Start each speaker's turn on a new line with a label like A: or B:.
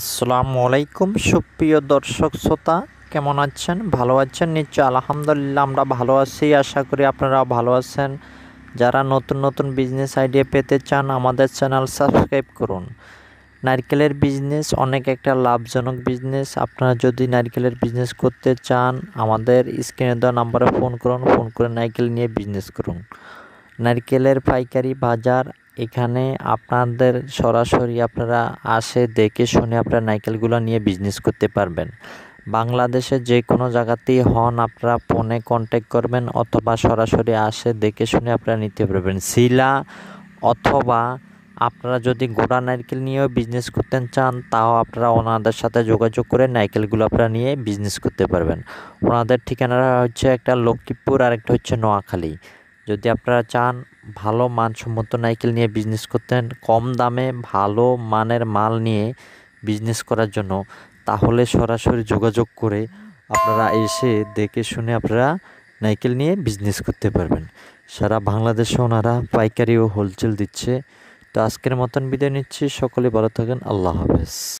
A: আসসালামু আলাইকুম সুপ্রিয় দর্শক শ্রোতা কেমন আছেন ভালো আছেন নিশ্চয় আলহামদুলিল্লাহ আমরা ভালো আছি আশা করি আপনারা ভালো আছেন যারা নতুন নতুন বিজনেস আইডিয়া পেতে চান আমাদের চ্যানেল সাবস্ক্রাইব করুন নারকেলের বিজনেস অনেক একটা লাভজনক বিজনেস আপনারা যদি নারকেলের বিজনেস করতে চান আমাদের স্ক্রিনে দেওয়া নাম্বারে ফোন করুন ফোন করে নারকেল নিয়ে বিজনেস করুন নারকেলের পাইকারি বাজার এখানে আপনাদের সরাসরি আপনারা আসে দেখে শুনে আপনারা নারকেলগুলো নিয়ে বিজনেস করতে পারবেন বাংলাদেশে যে কোনো জায়গাতেই হন আপনারা ফোনে কন্ট্যাক্ট করবেন অথবা সরাসরি আসে দেখে শুনে আপনারা নিতে পারবেন শিলা অথবা আপনারা যদি গোড়া নারকেল নিয়েও বিজনেস করতে চান তাও আপনারা ওনাদের সাথে যোগাযোগ করে নারকেলগুলো আপনারা নিয়ে বিজনেস করতে পারবেন ওনাদের ঠিকানা হচ্ছে একটা লক্ষ্মীপুর আর একটা হচ্ছে নোয়াখালী যদি আপনারা চান ভালো মানসম্মত নাইকেল নিয়ে বিজনেস করতেন কম দামে ভালো মানের মাল নিয়ে বিজনেস করার জন্য তাহলে সরাসরি যোগাযোগ করে আপনারা এসে দেখে শুনে আপনারা নাইকেল নিয়ে বিজনেস করতে পারবেন সারা বাংলাদেশে ওনারা পাইকারি ও হোলসেল দিচ্ছে তো আজকের মতন বিদায় নিচ্ছি সকলে ভালো থাকেন আল্লাহ হাফেজ